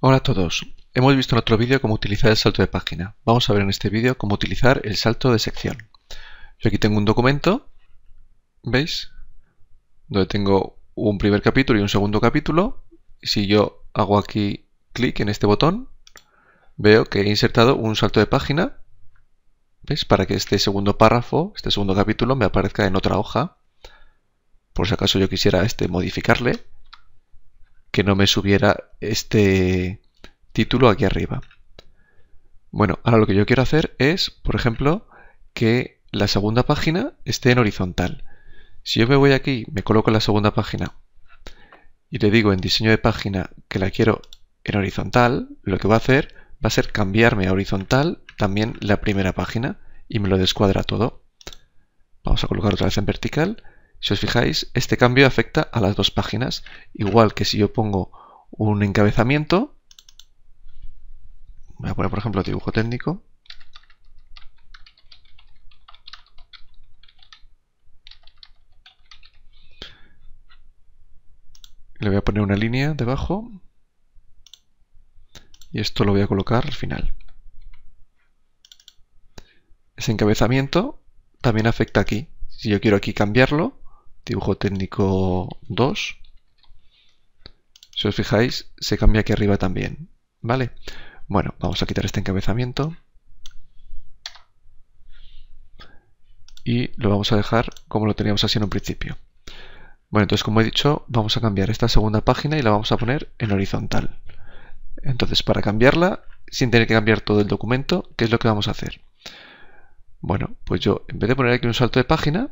Hola a todos. Hemos visto en otro vídeo cómo utilizar el salto de página. Vamos a ver en este vídeo cómo utilizar el salto de sección. Yo aquí tengo un documento, ¿veis? Donde tengo un primer capítulo y un segundo capítulo. Si yo hago aquí clic en este botón, veo que he insertado un salto de página, ¿veis? Para que este segundo párrafo, este segundo capítulo, me aparezca en otra hoja. Por si acaso yo quisiera este modificarle, que no me subiera este título aquí arriba. Bueno, ahora lo que yo quiero hacer es, por ejemplo, que la segunda página esté en horizontal. Si yo me voy aquí, me coloco la segunda página y le digo en diseño de página que la quiero en horizontal, lo que va a hacer va a ser cambiarme a horizontal también la primera página y me lo descuadra todo. Vamos a colocar otra vez en vertical si os fijáis, este cambio afecta a las dos páginas, igual que si yo pongo un encabezamiento, voy a poner por ejemplo dibujo técnico, le voy a poner una línea debajo y esto lo voy a colocar al final. Ese encabezamiento también afecta aquí. Si yo quiero aquí cambiarlo, dibujo técnico 2. Si os fijáis, se cambia aquí arriba también, ¿vale? Bueno, vamos a quitar este encabezamiento. Y lo vamos a dejar como lo teníamos así en un principio. Bueno, entonces como he dicho, vamos a cambiar esta segunda página y la vamos a poner en horizontal. Entonces, para cambiarla, sin tener que cambiar todo el documento, ¿qué es lo que vamos a hacer? Bueno, pues yo, en vez de poner aquí un salto de página,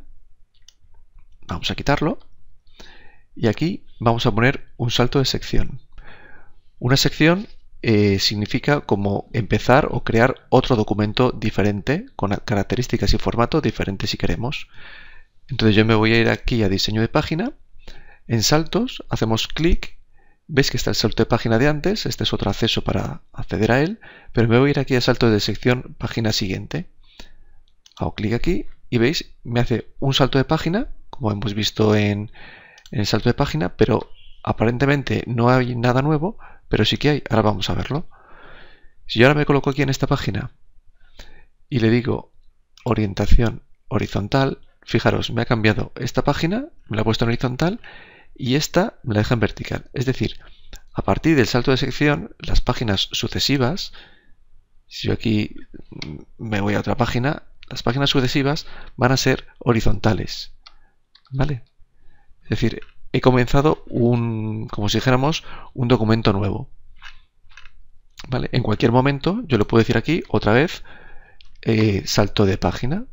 Vamos a quitarlo. Y aquí vamos a poner un salto de sección. Una sección eh, significa como empezar o crear otro documento diferente, con características y formato diferentes si queremos. Entonces yo me voy a ir aquí a diseño de página, en saltos, hacemos clic, veis que está el salto de página de antes, este es otro acceso para acceder a él, pero me voy a ir aquí a salto de sección página siguiente. Hago clic aquí y veis, me hace un salto de página como hemos visto en, el salto de página, pero aparentemente no hay nada nuevo, pero sí que hay. Ahora vamos a verlo. Si yo ahora me coloco aquí en esta página y le digo orientación horizontal, fijaros, me ha cambiado esta página, me la ha puesto en horizontal y esta me la deja en vertical. Es decir, a partir del salto de sección, las páginas sucesivas, si yo aquí me voy a otra página, las páginas sucesivas van a ser horizontales. ¿Vale? Es decir, he comenzado un, como si dijéramos, un documento nuevo. ¿Vale? En cualquier momento, yo lo puedo decir aquí otra vez, eh, salto de página,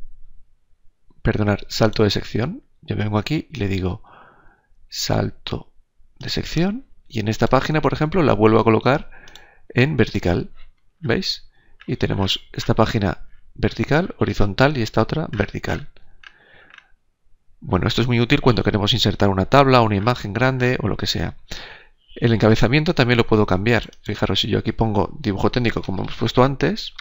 perdonar, salto de sección. Yo vengo aquí y le digo salto de sección y en esta página, por ejemplo, la vuelvo a colocar en vertical. ¿Veis? Y tenemos esta página vertical, horizontal y esta otra vertical. Bueno, esto es muy útil cuando queremos insertar una tabla, una imagen grande o lo que sea. El encabezamiento también lo puedo cambiar. Fijaros, si yo aquí pongo dibujo técnico como hemos puesto antes,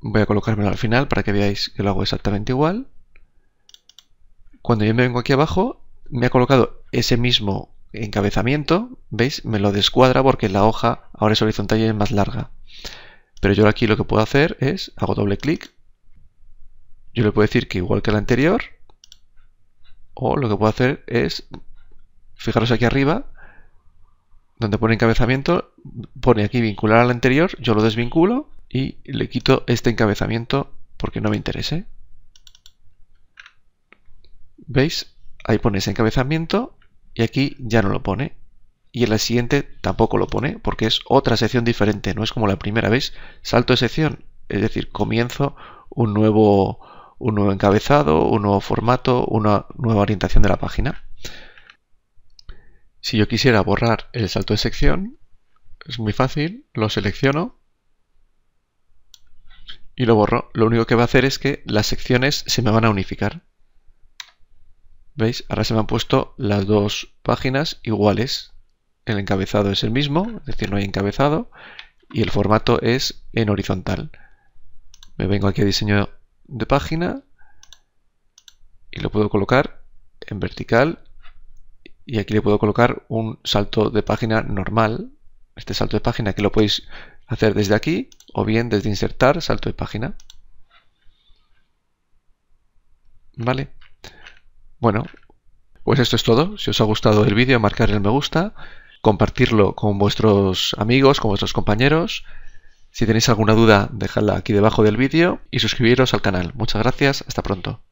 voy a colocármelo al final para que veáis que lo hago exactamente igual. Cuando yo me vengo aquí abajo, me ha colocado ese mismo encabezamiento, ¿veis? Me lo descuadra porque la hoja ahora es horizontal y es más larga. Pero yo aquí lo que puedo hacer es, hago doble clic, yo le puedo decir que igual que la anterior, o lo que puedo hacer es, fijaros aquí arriba, donde pone encabezamiento, pone aquí vincular al anterior, yo lo desvinculo y le quito este encabezamiento porque no me interese. ¿Veis? Ahí pone ese encabezamiento y aquí ya no lo pone y en la siguiente tampoco lo pone porque es otra sección diferente, no es como la primera, ¿veis? Salto de sección, es decir, comienzo un nuevo, un nuevo encabezado, un nuevo formato, una nueva orientación de la página. Si yo quisiera borrar el salto de sección, es muy fácil, lo selecciono y lo borro. Lo único que va a hacer es que las secciones se me van a unificar. ¿Veis? Ahora se me han puesto las dos páginas iguales el encabezado es el mismo, es decir, no hay encabezado, y el formato es en horizontal. Me vengo aquí a diseño de página y lo puedo colocar en vertical y aquí le puedo colocar un salto de página normal. Este salto de página que lo podéis hacer desde aquí o bien desde insertar salto de página. ¿Vale? Bueno, pues esto es todo. Si os ha gustado el vídeo, marcar el me gusta compartirlo con vuestros amigos, con vuestros compañeros. Si tenéis alguna duda, dejadla aquí debajo del vídeo y suscribiros al canal. Muchas gracias, hasta pronto.